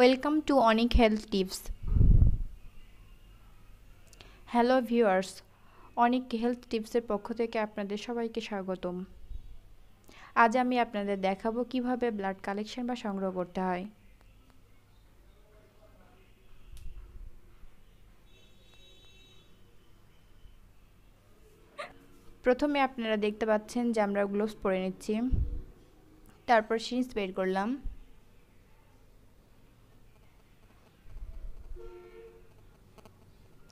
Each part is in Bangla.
ওয়েলকাম টু অনেক হেলথ টিপস হ্যালো ভিউয়ার্স অনেক হেলথ টিপসের পক্ষ থেকে আপনাদের সবাইকে স্বাগতম আজ আমি আপনাদের দেখাবো কিভাবে ব্লাড কালেকশন বা সংগ্রহ করতে হয় প্রথমে আপনারা দেখতে পাচ্ছেন যে আমরা গ্লোভস পরে নিচ্ছি তারপর সিরিজ বের করলাম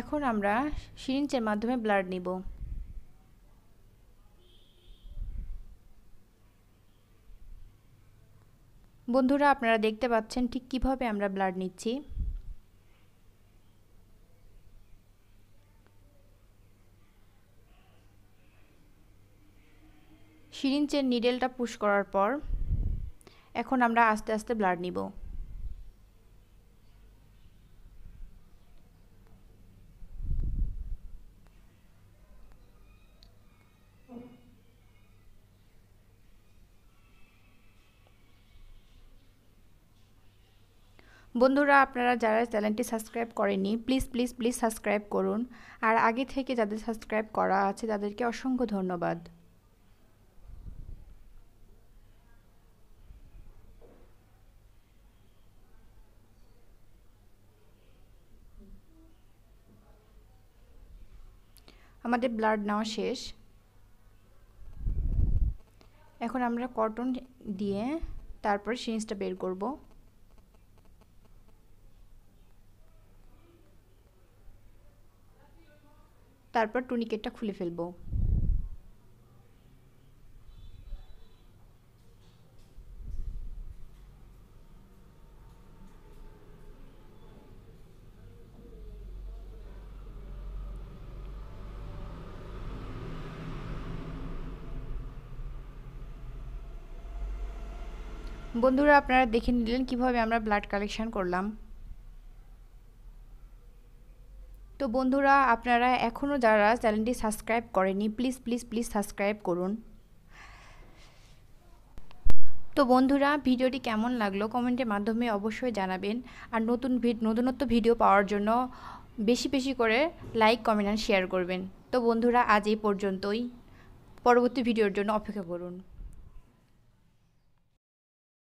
এখন আমরা সিরিঞ্চের মাধ্যমে ব্লাড নিব বন্ধুরা আপনারা দেখতে পাচ্ছেন ঠিক কিভাবে আমরা ব্লাড নিচ্ছি সিরিঞ্চের নিডেলটা পুশ করার পর এখন আমরা আস্তে আস্তে ব্লাড নিব বন্ধুরা আপনারা যারা চ্যানেলটি সাবস্ক্রাইব করেনি প্লিজ প্লিজ প্লিজ সাবস্ক্রাইব করুন আর আগে থেকে যাদের সাবস্ক্রাইব করা আছে তাদেরকে অসংখ্য ধন্যবাদ আমাদের ব্লাড নেওয়া শেষ এখন আমরা কটন দিয়ে তারপরে সিরিজটা বের করবো তারপর টুনিকেটটা খুলে ফেলবো বন্ধুরা আপনারা দেখে নিলেন কিভাবে আমরা ব্লাড কালেকশন করলাম তো বন্ধুরা আপনারা এখনও যারা চ্যানেলটি সাবস্ক্রাইব করেনি প্লিজ প্লিজ প্লিজ সাবস্ক্রাইব করুন তো বন্ধুরা ভিডিওটি কেমন লাগলো কমেন্টের মাধ্যমে অবশ্যই জানাবেন আর নতুন নতুনত্ব ভিডিও পাওয়ার জন্য বেশি বেশি করে লাইক কমেন্ট আর শেয়ার করবেন তো বন্ধুরা আজ এই পর্যন্তই পরবর্তী ভিডিওর জন্য অপেক্ষা করুন